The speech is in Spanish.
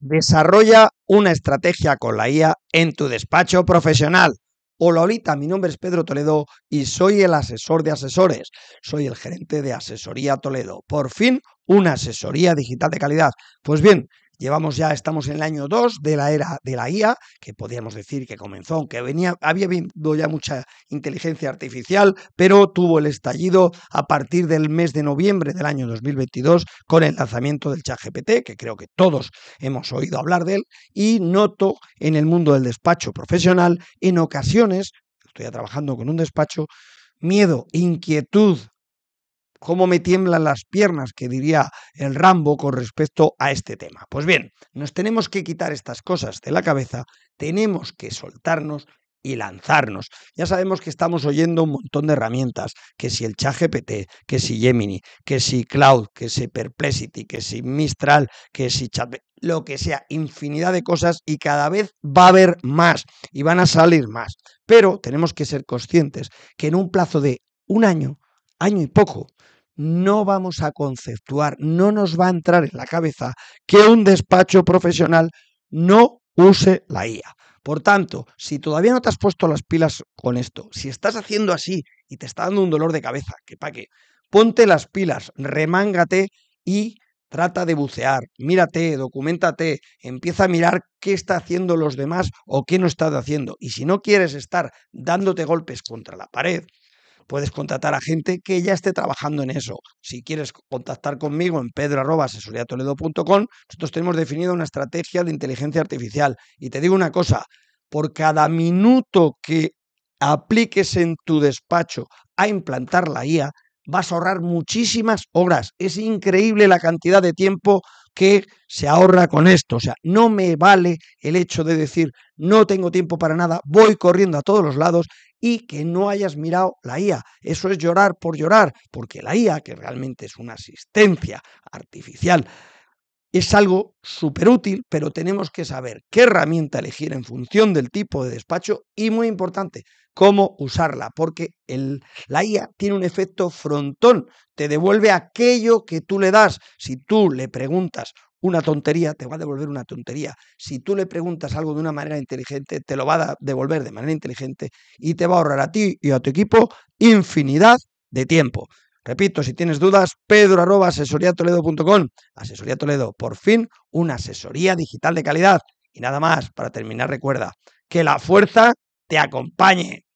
Desarrolla una estrategia con la IA en tu despacho profesional. Hola, ahorita, mi nombre es Pedro Toledo y soy el asesor de asesores. Soy el gerente de Asesoría Toledo. Por fin, una asesoría digital de calidad. Pues bien, Llevamos ya, estamos en el año 2 de la era de la IA, que podríamos decir que comenzó, aunque venía, había habido ya mucha inteligencia artificial, pero tuvo el estallido a partir del mes de noviembre del año 2022 con el lanzamiento del ChatGPT, que creo que todos hemos oído hablar de él, y noto en el mundo del despacho profesional, en ocasiones, estoy trabajando con un despacho, miedo, inquietud, cómo me tiemblan las piernas, que diría el Rambo con respecto a este tema. Pues bien, nos tenemos que quitar estas cosas de la cabeza, tenemos que soltarnos y lanzarnos. Ya sabemos que estamos oyendo un montón de herramientas, que si el ChatGPT, que si Gemini, que si Cloud, que si Perplexity, que si Mistral, que si Chat, lo que sea, infinidad de cosas y cada vez va a haber más y van a salir más. Pero tenemos que ser conscientes que en un plazo de un año año y poco, no vamos a conceptuar, no nos va a entrar en la cabeza que un despacho profesional no use la IA. Por tanto, si todavía no te has puesto las pilas con esto, si estás haciendo así y te está dando un dolor de cabeza, que pa' qué, ponte las pilas, remángate y trata de bucear, mírate, documentate, empieza a mirar qué está haciendo los demás o qué no está haciendo. Y si no quieres estar dándote golpes contra la pared, puedes contratar a gente que ya esté trabajando en eso. Si quieres contactar conmigo en pedro.asesoriatoledo.com, nosotros tenemos definida una estrategia de inteligencia artificial. Y te digo una cosa, por cada minuto que apliques en tu despacho a implantar la IA, vas a ahorrar muchísimas obras. Es increíble la cantidad de tiempo que se ahorra con esto. O sea, no me vale el hecho de decir no tengo tiempo para nada, voy corriendo a todos los lados y que no hayas mirado la IA. Eso es llorar por llorar, porque la IA, que realmente es una asistencia artificial, es algo súper útil, pero tenemos que saber qué herramienta elegir en función del tipo de despacho y, muy importante, cómo usarla, porque la IA tiene un efecto frontón, te devuelve aquello que tú le das. Si tú le preguntas una tontería, te va a devolver una tontería. Si tú le preguntas algo de una manera inteligente, te lo va a devolver de manera inteligente y te va a ahorrar a ti y a tu equipo infinidad de tiempo. Repito, si tienes dudas, pedro arroba asesoriatoledo.com. Asesoría Toledo, por fin, una asesoría digital de calidad. Y nada más, para terminar, recuerda que la fuerza te acompañe.